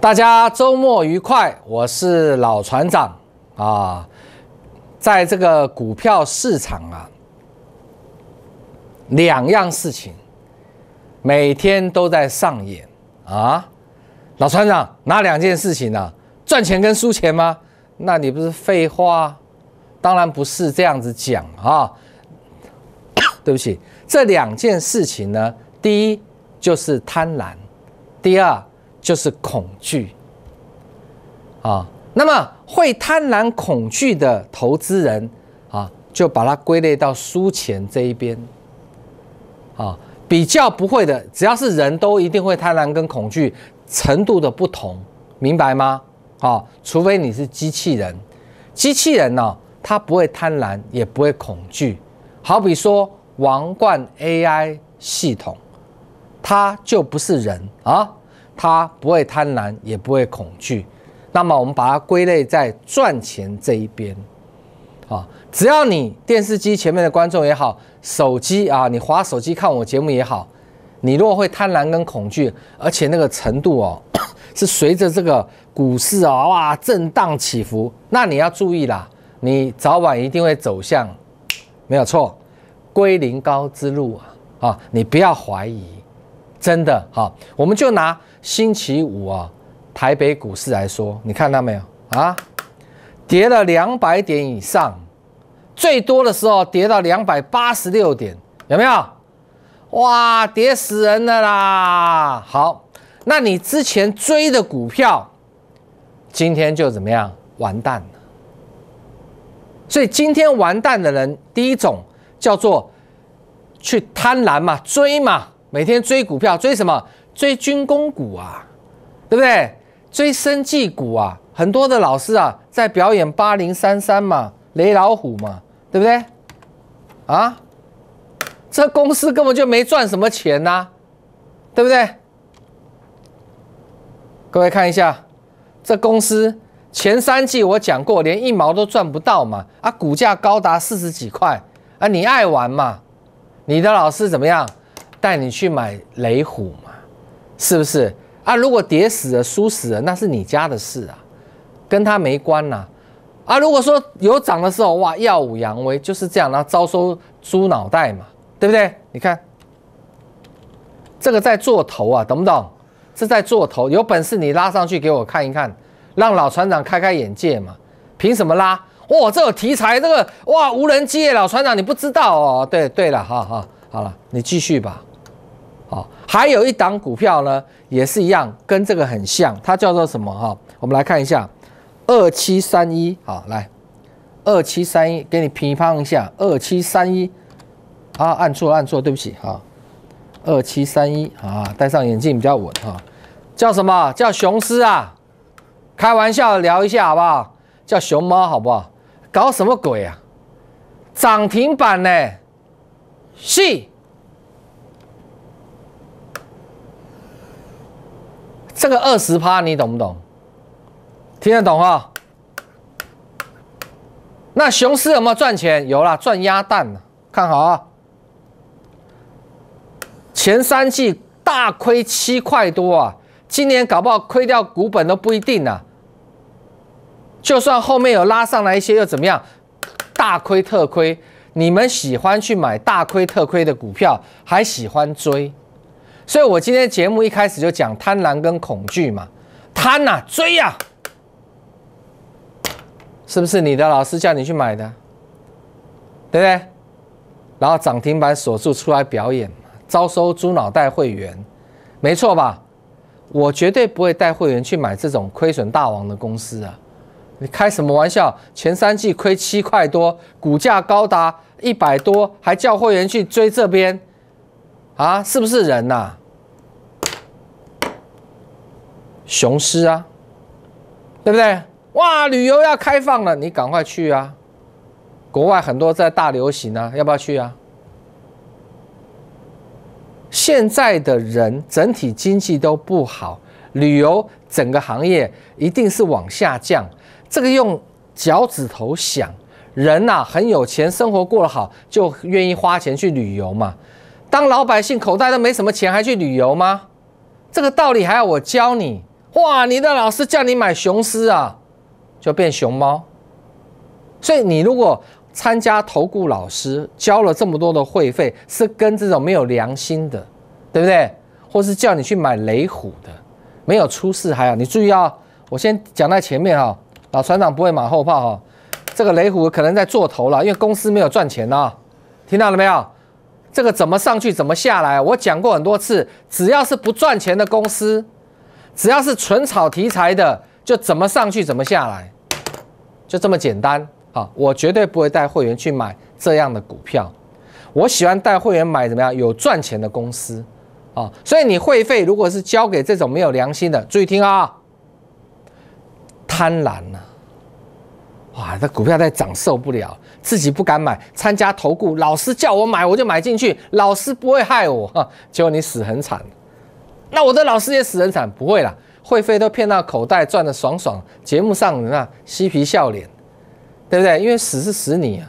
大家周末愉快，我是老船长啊。在这个股票市场啊，两样事情每天都在上演啊。老船长，哪两件事情呢？赚钱跟输钱吗？那你不是废话？当然不是这样子讲啊。对不起，这两件事情呢，第一就是贪婪，第二。就是恐惧啊，那么会贪婪、恐惧的投资人啊，就把它归类到输钱这一边啊。比较不会的，只要是人都一定会贪婪跟恐惧，程度的不同，明白吗？啊，除非你是机器人，机器人呢，它不会贪婪，也不会恐惧。好比说王冠 AI 系统，它就不是人啊。他不会贪婪，也不会恐惧，那么我们把它归类在赚钱这一边，啊，只要你电视机前面的观众也好，手机啊，你滑手机看我节目也好，你如果会贪婪跟恐惧，而且那个程度哦，是随着这个股市啊，哇，震荡起伏，那你要注意啦，你早晚一定会走向，没有错，归零高之路啊，啊，你不要怀疑，真的哈，我们就拿。星期五啊，台北股市来说，你看到没有啊？跌了两百点以上，最多的时候跌到两百八十六点，有没有？哇，跌死人了啦！好，那你之前追的股票，今天就怎么样完蛋了。所以今天完蛋的人，第一种叫做去贪婪嘛，追嘛，每天追股票，追什么？追军工股啊，对不对？追生技股啊，很多的老师啊在表演八零三三嘛，雷老虎嘛，对不对？啊，这公司根本就没赚什么钱呐，对不对？各位看一下，这公司前三季我讲过，连一毛都赚不到嘛。啊，股价高达四十几块啊，你爱玩嘛？你的老师怎么样？带你去买雷虎嘛？是不是啊？如果跌死了、输死了，那是你家的事啊，跟他没关呐。啊，如果说有涨的时候，哇，耀武扬威就是这样，然后招收猪脑袋嘛，对不对？你看这个在做头啊，懂不懂？是在做头，有本事你拉上去给我看一看，让老船长开开眼界嘛。凭什么拉？哇，这有题材，这个哇，无人机老船长你不知道哦。对对了，好好好了，你继续吧。好，还有一档股票呢，也是一样，跟这个很像，它叫做什么哈？我们来看一下，二七三一，好来，二七三一，给你平判一下，二七三一，啊，按错按错，对不起哈，二七三一，啊，戴上眼镜比较稳哈，叫什么叫雄狮啊？开玩笑聊一下好不好？叫熊猫好不好？搞什么鬼啊？涨停板呢？是。这个二十趴你懂不懂？听得懂哈？那雄市有没有赚钱？有啦，赚鸭蛋。看好啊！前三季大亏七块多啊，今年搞不好亏掉股本都不一定啊。就算后面有拉上来一些又怎么样？大亏特亏，你们喜欢去买大亏特亏的股票，还喜欢追？所以我今天节目一开始就讲贪婪跟恐惧嘛，贪呐追呀，是不是？你的老师叫你去买的，对不对？然后涨停板锁住出来表演，招收猪脑袋会员，没错吧？我绝对不会带会员去买这种亏损大王的公司啊！你开什么玩笑？前三季亏七块多，股价高达一百多，还叫会员去追这边，啊，是不是人呐？雄狮啊，对不对？哇，旅游要开放了，你赶快去啊！国外很多在大流行啊，要不要去啊？现在的人整体经济都不好，旅游整个行业一定是往下降。这个用脚趾头想，人呐很有钱，生活过得好，就愿意花钱去旅游嘛。当老百姓口袋都没什么钱，还去旅游吗？这个道理还要我教你？哇！你的老师叫你买雄狮啊，就变熊猫。所以你如果参加投顾老师交了这么多的会费，是跟这种没有良心的，对不对？或是叫你去买雷虎的，没有出事还好。你注意哦，我先讲在前面哈，老船长不会马后炮哈。这个雷虎可能在做头了，因为公司没有赚钱呐。听到了没有？这个怎么上去怎么下来？我讲过很多次，只要是不赚钱的公司。只要是纯炒题材的，就怎么上去怎么下来，就这么简单。好，我绝对不会带会员去买这样的股票。我喜欢带会员买怎么样有赚钱的公司啊。所以你会费如果是交给这种没有良心的，注意听啊，贪婪呢，哇，这股票在涨受不了，自己不敢买，参加投顾老师叫我买我就买进去，老师不会害我哈，结果你死很惨。那我的老师也死人惨，不会啦，会费都骗到口袋赚的爽爽，节目上人啊嬉皮笑脸，对不对？因为死是死你啊，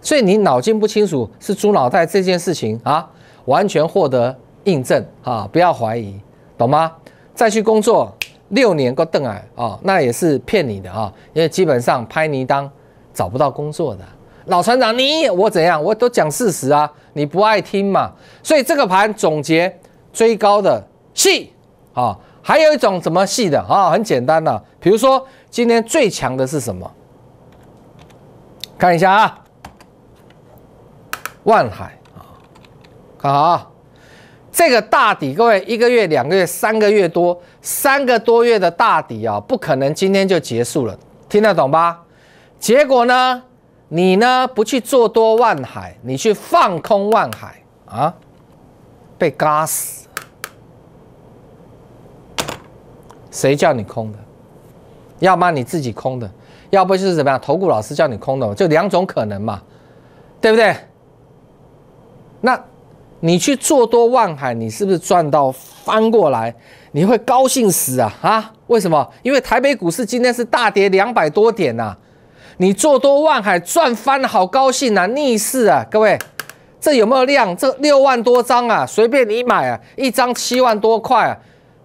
所以你脑筋不清楚是猪脑袋这件事情啊，完全获得印证啊，不要怀疑，懂吗？再去工作六年够邓矮啊，那也是骗你的啊，因为基本上拍泥当找不到工作的老船长，你我怎样我都讲事实啊，你不爱听嘛，所以这个盘总结。追高的戏啊，还有一种怎么戏的啊？很简单的，比如说今天最强的是什么？看一下啊，万海啊，看好啊，这个大底，各位一个月、两个月、三个月多三个多月的大底啊，不可能今天就结束了，听得懂吧？结果呢，你呢不去做多万海，你去放空万海啊，被嘎死。谁叫你空的？要么你自己空的，要不就是怎么样？投股老师叫你空的，就两种可能嘛，对不对？那，你去做多万海，你是不是赚到翻过来？你会高兴死啊啊？为什么？因为台北股市今天是大跌两百多点呐，你做多万海赚翻好高兴啊！逆势啊，各位，这有没有量？这六万多张啊，随便你买啊，一张七万多块啊。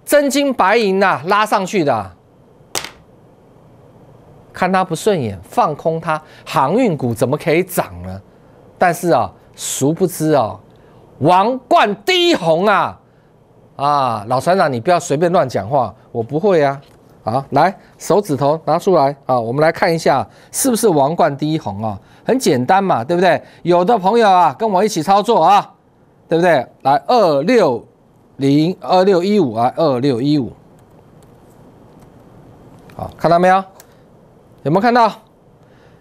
真金白银呐，拉上去的，看他不顺眼，放空他。航运股怎么可以涨呢？但是啊，殊不知啊，王冠低红啊啊，老船长，你不要随便乱讲话，我不会啊。啊，来，手指头拿出来啊，我们来看一下，是不是王冠低红啊？很简单嘛，对不对？有的朋友啊，跟我一起操作啊，对不对？来，二六。零二六一五啊，二六一五，好，看到没有？有没有看到？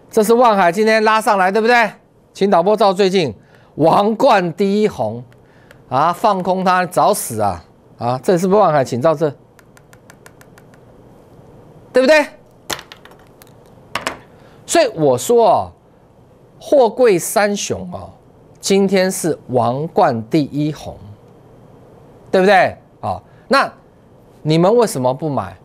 这是望海今天拉上来，对不对？请导播照最近王冠第一红啊，放空它找死啊啊！这是不是望海？请照这，对不对？所以我说，货贵三雄啊，今天是王冠第一红。对不对？哦，那你们为什么不买？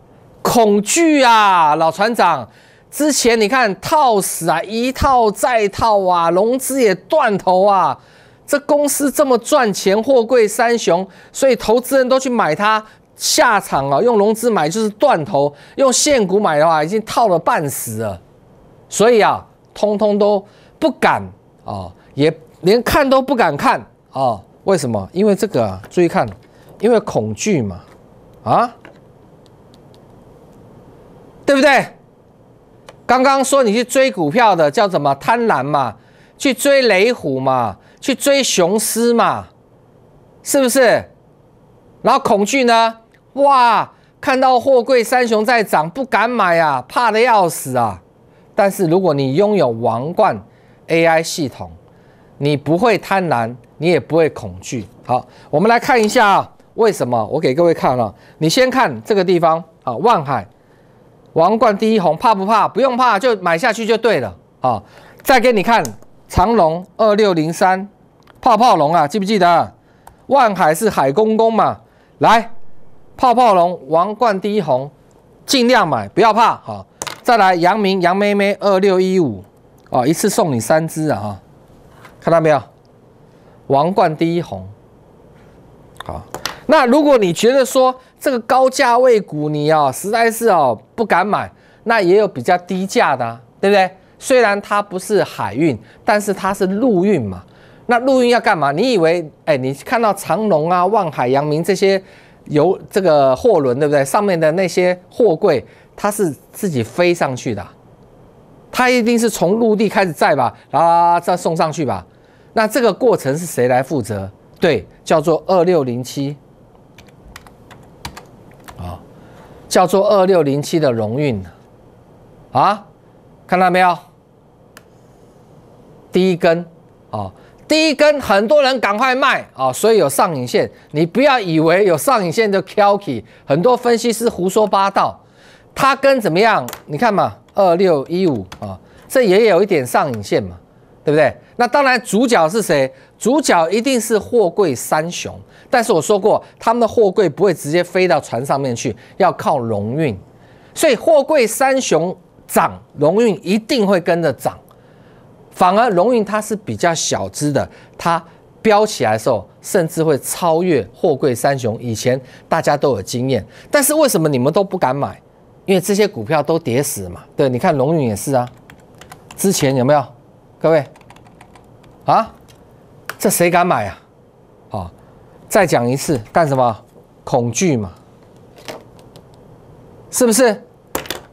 恐惧啊，老船长！之前你看套死啊，一套再套啊，融资也断头啊。这公司这么赚钱，货柜三雄，所以投资人都去买它。下场啊，用融资买就是断头，用现股买的话已经套了半死了。所以啊，通通都不敢啊，也连看都不敢看啊。为什么？因为这个，注意看。因为恐惧嘛，啊，对不对？刚刚说你去追股票的叫什么贪婪嘛，去追雷虎嘛，去追雄狮嘛，是不是？然后恐惧呢？哇，看到货柜三雄在涨，不敢买啊，怕的要死啊。但是如果你拥有王冠 AI 系统，你不会贪婪，你也不会恐惧。好，我们来看一下啊。为什么？我给各位看了，你先看这个地方啊，万海王冠第一红，怕不怕？不用怕，就买下去就对了啊。再给你看长隆二六零三，泡泡龙啊，记不记得？万海是海公公嘛？来，泡泡龙王冠第一红，尽量买，不要怕啊。再来，阳明杨妹妹二六一五啊，一次送你三只啊，看到没有？王冠第一红，好。那如果你觉得说这个高价位股你哦实在是哦不敢买，那也有比较低价的，对不对？虽然它不是海运，但是它是陆运嘛。那陆运要干嘛？你以为哎，你看到长龙啊、万海、扬明这些有这个货轮，对不对？上面的那些货柜，它是自己飞上去的，它一定是从陆地开始载吧，啊，再送上去吧。那这个过程是谁来负责？对，叫做二六零七。叫做二六零七的荣运啊，看到没有？第一根啊，第一根很多人赶快卖啊，所以有上影线。你不要以为有上影线就挑起，很多分析师胡说八道。它跟怎么样？你看嘛，二六一五啊，这也有一点上影线嘛，对不对？那当然主角是谁？主角一定是货柜三雄，但是我说过，他们的货柜不会直接飞到船上面去，要靠龙运，所以货柜三雄涨，龙运一定会跟着涨。反而龙运它是比较小只的，它飙起来的时候，甚至会超越货柜三雄。以前大家都有经验，但是为什么你们都不敢买？因为这些股票都跌死嘛。对，你看龙运也是啊。之前有没有？各位啊？这谁敢买啊？好，再讲一次干什么？恐惧嘛，是不是？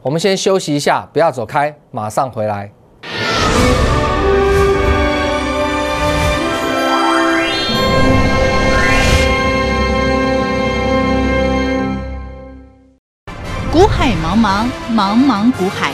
我们先休息一下，不要走开，马上回来。古海茫茫，茫茫古海。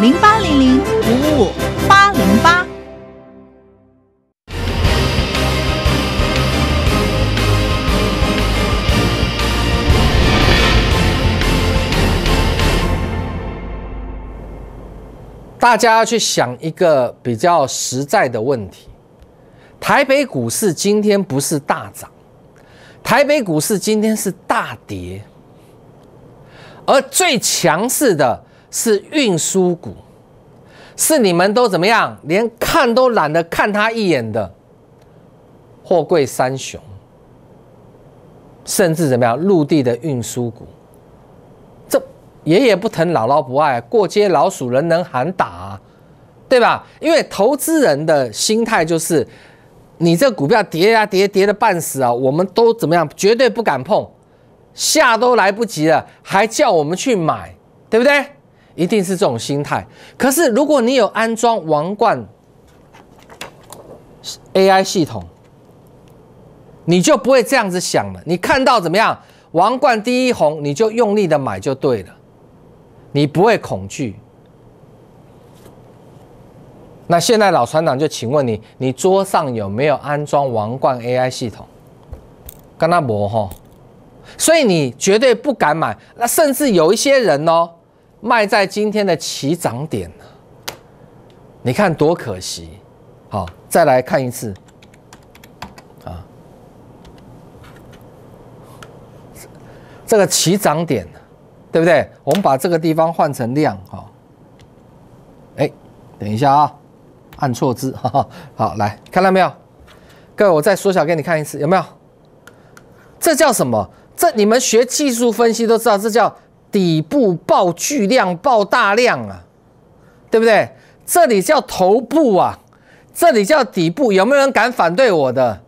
零八零零五五八零八，大家要去想一个比较实在的问题：台北股市今天不是大涨，台北股市今天是大跌，而最强势的。是运输股，是你们都怎么样，连看都懒得看他一眼的货柜三雄，甚至怎么样，陆地的运输股，这爷爷不疼，姥姥不爱，过街老鼠，人人喊打，对吧？因为投资人的心态就是，你这股票跌啊跌，跌的半死啊，我们都怎么样，绝对不敢碰，下都来不及了，还叫我们去买，对不对？一定是这种心态。可是，如果你有安装王冠 AI 系统，你就不会这样子想了。你看到怎么样，王冠第一红，你就用力的买就对了，你不会恐惧。那现在老船长就请问你，你桌上有没有安装王冠 AI 系统？跟他磨吼，所以你绝对不敢买。那甚至有一些人哦。卖在今天的起涨点你看多可惜。好，再来看一次啊，这个起涨点，对不对？我们把这个地方换成量啊。哎，等一下啊，按错字，好，来，看到没有？各位，我再缩小给你看一次，有没有？这叫什么？这你们学技术分析都知道，这叫。底部爆巨量，爆大量啊，对不对？这里叫头部啊，这里叫底部，有没有人敢反对我的？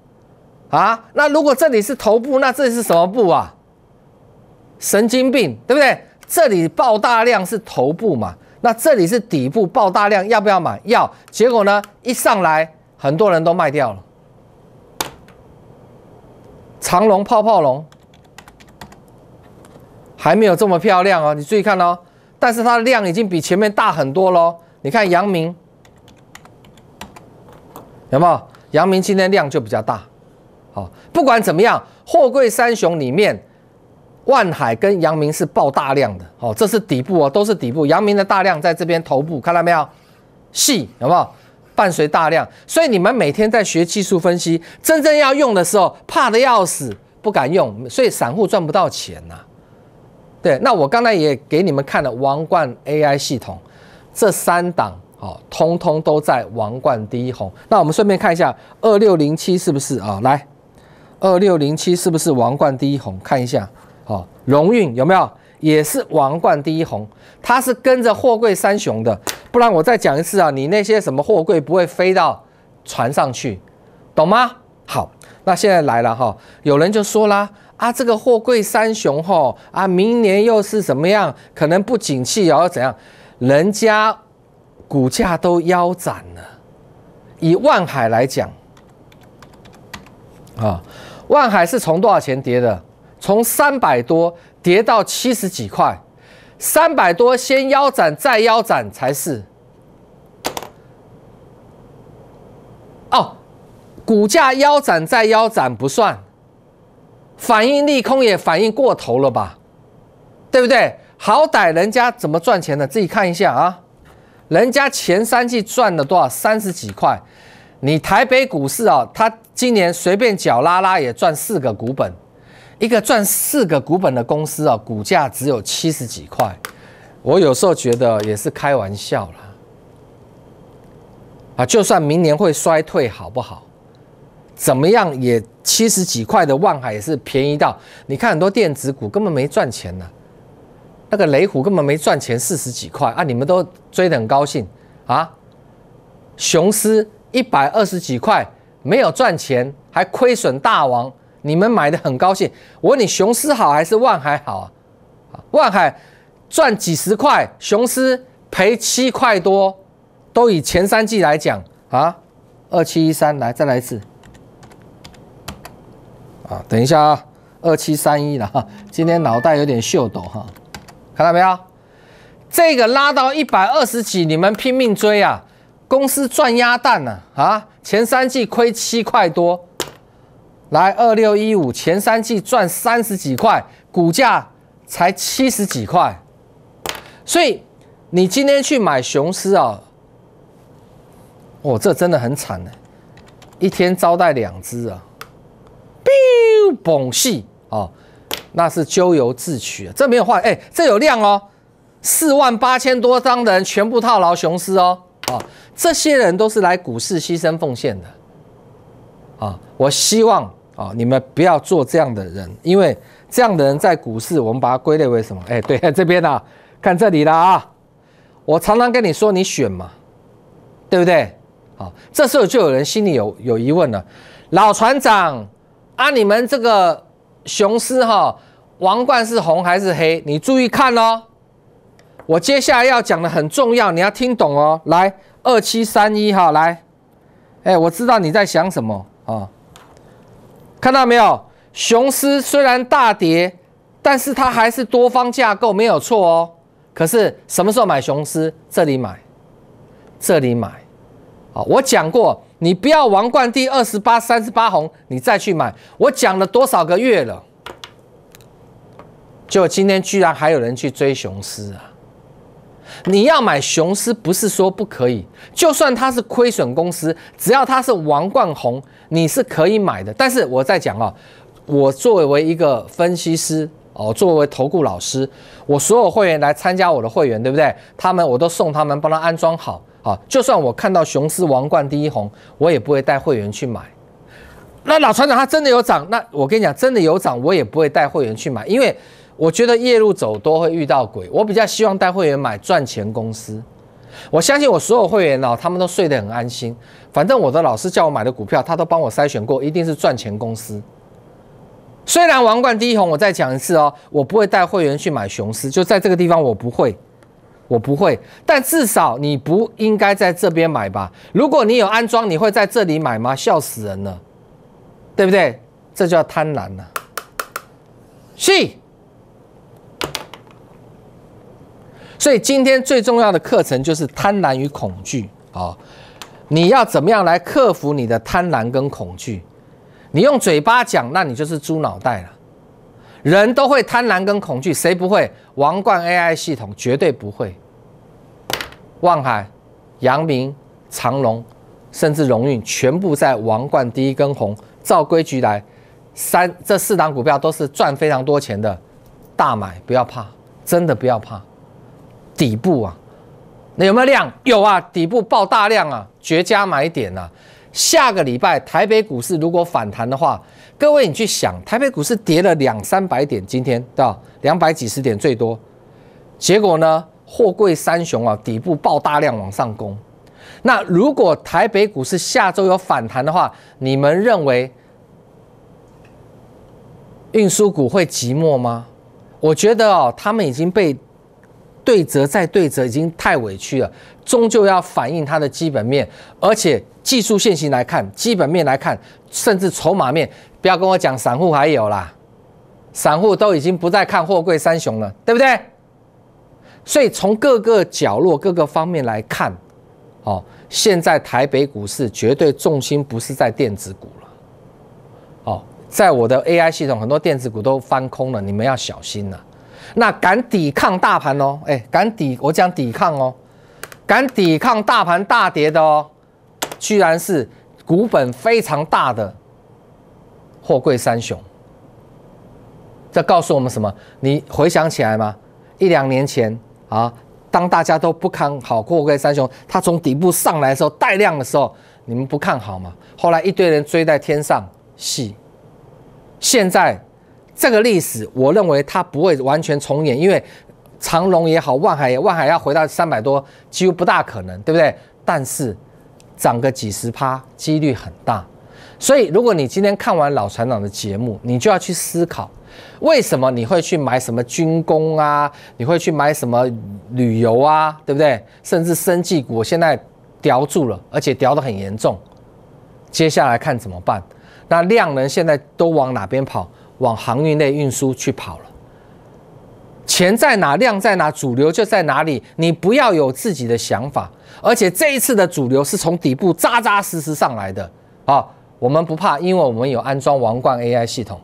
啊？那如果这里是头部，那这是什么部啊？神经病，对不对？这里爆大量是头部嘛？那这里是底部爆大量，要不要买？要。结果呢，一上来很多人都卖掉了，长龙泡泡龙。还没有这么漂亮哦，你注意看哦。但是它的量已经比前面大很多喽。你看阳明，有没有？阳明今天量就比较大。好，不管怎么样，货柜三雄里面，万海跟阳明是爆大量的哦，这是底部哦，都是底部。阳明的大量在这边头部，看到没有？细，有没有？伴随大量，所以你们每天在学技术分析，真正要用的时候怕的要死，不敢用，所以散户赚不到钱呐。对，那我刚才也给你们看了王冠 AI 系统，这三档哦，通通都在王冠第一红。那我们顺便看一下二六零七是不是啊？来，二六零七是不是王冠第一红？看一下哦，荣运有没有？也是王冠第一红，它是跟着货柜三雄的。不然我再讲一次啊，你那些什么货柜不会飞到船上去，懂吗？好，那现在来了哈，有人就说啦。啊，这个货柜三雄吼啊，明年又是怎么样？可能不景气，哦，后怎样？人家股价都腰斩了。以万海来讲，啊，万海是从多少钱跌的？从三百多跌到七十几块，三百多先腰斩，再腰斩才是。哦，股价腰斩再腰斩不算。反应利空也反应过头了吧，对不对？好歹人家怎么赚钱的，自己看一下啊。人家前三季赚了多少？三十几块。你台北股市啊，他今年随便缴拉拉也赚四个股本，一个赚四个股本的公司啊，股价只有七十几块。我有时候觉得也是开玩笑啦。啊，就算明年会衰退好不好？怎么样也。七十几块的万海也是便宜到，你看很多电子股根本没赚钱呢，那个雷虎根本没赚钱，四十几块啊，你们都追得很高兴啊，雄狮一百二十几块没有赚钱还亏损大王，你们买的很高兴。我问你，雄狮好还是万海好啊？万海赚几十块，雄狮赔七块多，都以前三季来讲啊，二七一三，来再来一次。啊，等一下啊，二七三一了哈，今天脑袋有点秀抖哈，看到没有？这个拉到一百二十几，你们拼命追啊，公司赚鸭蛋呢啊，前三季亏七块多，来二六一五，前三季赚三十几块，股价才七十几块，所以你今天去买雄狮啊，哦，这真的很惨呢，一天招待两只啊。捧戏哦，那是咎由自取啊！这没有话，哎，这有量哦，四万八千多张的人全部套牢熊市哦，啊，这些人都是来股市牺牲奉献的啊！我希望啊，你们不要做这样的人，因为这样的人在股市，我们把它归类为什么？哎，对，这边呢，看这里了啊！我常常跟你说，你选嘛，对不对？好，这时候就有人心里有有疑问了，老船长。啊，你们这个雄狮哈，王冠是红还是黑？你注意看哦。我接下来要讲的很重要，你要听懂哦。来，二七三一哈，来，哎，我知道你在想什么啊？看到没有？雄狮虽然大跌，但是它还是多方架构，没有错哦。可是什么时候买雄狮？这里买，这里买。我讲过，你不要王冠第二十八、三十八红，你再去买。我讲了多少个月了？就今天居然还有人去追雄狮啊！你要买雄狮，不是说不可以，就算它是亏损公司，只要它是王冠红，你是可以买的。但是我在讲哦，我作为一个分析师哦，作为投顾老师，我所有会员来参加我的会员，对不对？他们我都送他们，帮他安装好。好，就算我看到雄狮王冠第一红，我也不会带会员去买。那老船长他真的有涨，那我跟你讲，真的有涨，我也不会带会员去买，因为我觉得夜路走都会遇到鬼。我比较希望带会员买赚钱公司。我相信我所有会员哦，他们都睡得很安心。反正我的老师叫我买的股票，他都帮我筛选过，一定是赚钱公司。虽然王冠第一红，我再讲一次哦，我不会带会员去买雄狮，就在这个地方我不会。我不会，但至少你不应该在这边买吧？如果你有安装，你会在这里买吗？笑死人了，对不对？这叫贪婪了。是。所以今天最重要的课程就是贪婪与恐惧。啊！你要怎么样来克服你的贪婪跟恐惧？你用嘴巴讲，那你就是猪脑袋了。人都会贪婪跟恐惧，谁不会？王冠 AI 系统绝对不会，望海、阳明、长隆，甚至荣运全部在王冠第一根红。照规矩来，三这四档股票都是赚非常多钱的，大买不要怕，真的不要怕。底部啊，那有没有量？有啊，底部爆大量啊，绝佳买点呐。下个礼拜台北股市如果反弹的话，各位你去想，台北股市跌了两三百点，今天对吧？两百几十点最多，结果呢？货柜三雄啊，底部爆大量往上攻。那如果台北股市下周有反弹的话，你们认为运输股会寂寞吗？我觉得哦，他们已经被对折再对折，已经太委屈了，终究要反映它的基本面，而且。技术线型来看，基本面来看，甚至筹码面，不要跟我讲散户还有啦，散户都已经不再看货柜三雄了，对不对？所以从各个角落、各个方面来看，哦，现在台北股市绝对重心不是在电子股了，哦，在我的 AI 系统，很多电子股都翻空了，你们要小心了。那敢抵抗大盘哦，哎，敢抵，我讲抵抗哦，敢抵抗大盘大跌的哦。居然是股本非常大的货柜三雄，这告诉我们什么？你回想起来吗？一两年前啊，当大家都不看好货柜三雄，它从底部上来的时候带量的时候，你们不看好吗？后来一堆人追在天上戏。现在这个历史，我认为它不会完全重演，因为长隆也好，万海也，万海要回到三百多，几乎不大可能，对不对？但是。涨个几十趴，几率很大。所以，如果你今天看完老船长的节目，你就要去思考，为什么你会去买什么军工啊？你会去买什么旅游啊？对不对？甚至生技股，我现在叼住了，而且叼得很严重。接下来看怎么办？那量能现在都往哪边跑？往航运类运输去跑了。钱在哪？量在哪？主流就在哪里？你不要有自己的想法。而且这一次的主流是从底部扎扎实实上来的啊，我们不怕，因为我们有安装王冠 AI 系统。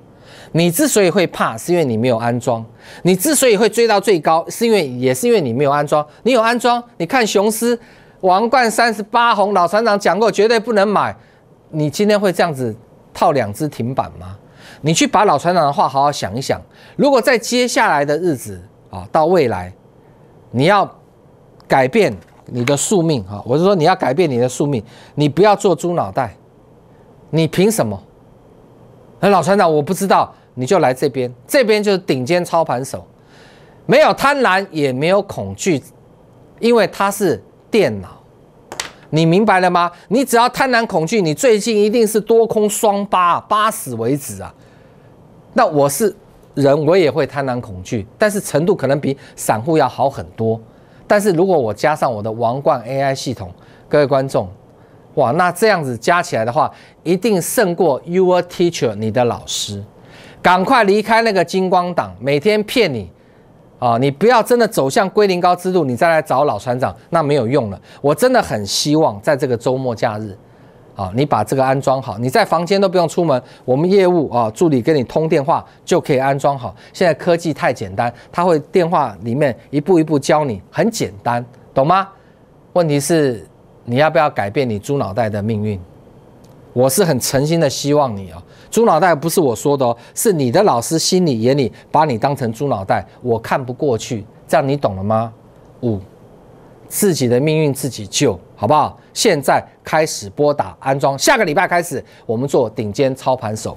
你之所以会怕，是因为你没有安装；你之所以会追到最高，是因为也是因为你没有安装。你有安装，你看雄狮王冠三十八红老船长讲过，绝对不能买。你今天会这样子套两只停板吗？你去把老船长的话好好想一想。如果在接下来的日子啊，到未来，你要改变。你的宿命啊，我是说你要改变你的宿命，你不要做猪脑袋，你凭什么？那老船长我不知道，你就来这边，这边就是顶尖操盘手，没有贪婪也没有恐惧，因为它是电脑，你明白了吗？你只要贪婪恐惧，你最近一定是多空双八八死为止啊。那我是人，我也会贪婪恐惧，但是程度可能比散户要好很多。但是如果我加上我的王冠 AI 系统，各位观众，哇，那这样子加起来的话，一定胜过 Your Teacher 你的老师。赶快离开那个金光党，每天骗你啊！你不要真的走向归零高之路，你再来找老船长，那没有用了。我真的很希望在这个周末假日。啊，你把这个安装好，你在房间都不用出门。我们业务啊，助理跟你通电话就可以安装好。现在科技太简单，他会电话里面一步一步教你，很简单，懂吗？问题是你要不要改变你猪脑袋的命运？我是很诚心的希望你啊，猪脑袋不是我说的哦，是你的老师心里眼里把你当成猪脑袋，我看不过去，这样你懂了吗？五，自己的命运自己救。好不好？现在开始拨打安装。下个礼拜开始，我们做顶尖操盘手。